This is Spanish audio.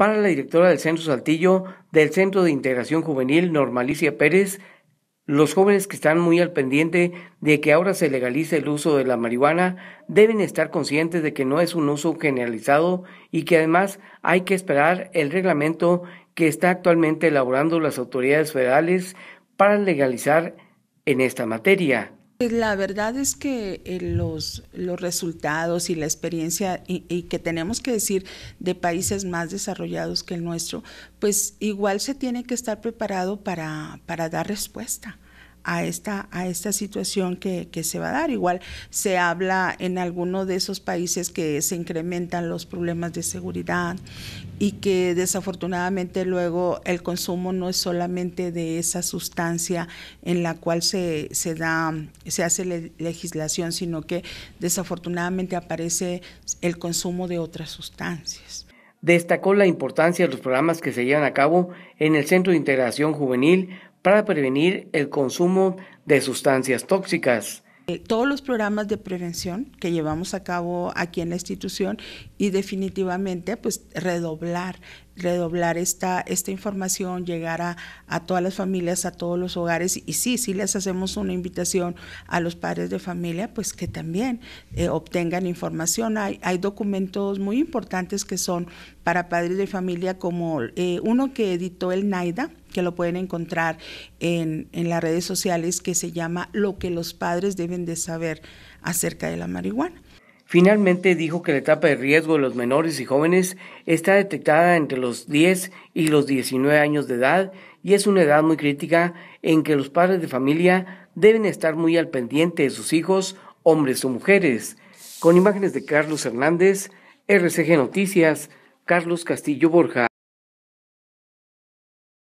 Para la directora del Centro Saltillo del Centro de Integración Juvenil, Normalicia Pérez, los jóvenes que están muy al pendiente de que ahora se legalice el uso de la marihuana deben estar conscientes de que no es un uso generalizado y que además hay que esperar el reglamento que está actualmente elaborando las autoridades federales para legalizar en esta materia. Pues, la verdad es que eh, los, resultados y la experiencia y, que tenemos que decir de países más desarrollados que el nuestro, pues igual se tiene que estar preparado para, para dar respuesta a esta, a esta situación que, se va a dar. Igual se habla en alguno de esos países que se incrementan los problemas de seguridad y que desafortunadamente luego el consumo no es solamente de esa sustancia en la cual se, se da, se hace legislación, sino que desafortunadamente aparece el consumo de otras sustancias destacó la importancia de los programas que se llevan a cabo en el Centro de Integración Juvenil para prevenir el consumo de sustancias tóxicas. Eh, todos los programas de prevención que llevamos a cabo aquí en la institución y definitivamente pues redoblar, redoblar esta, esta información, llegar a, todas las familias, a todos los hogares y sí, sí les hacemos una invitación a los padres de familia pues que también eh, obtengan información. Hay, hay documentos muy importantes que son para padres de familia como eh, uno que editó el NAIDA, que lo pueden encontrar en, las redes sociales, que se llama Lo que los padres deben de saber acerca de la marihuana. Finalmente dijo que la etapa de riesgo de los menores y jóvenes está detectada entre los 10 y los 19 años de edad y es una edad muy crítica en que los padres de familia deben estar muy al pendiente de sus hijos, hombres o mujeres. Con imágenes de Carlos Hernández, RCG Noticias, Carlos Castillo Borja.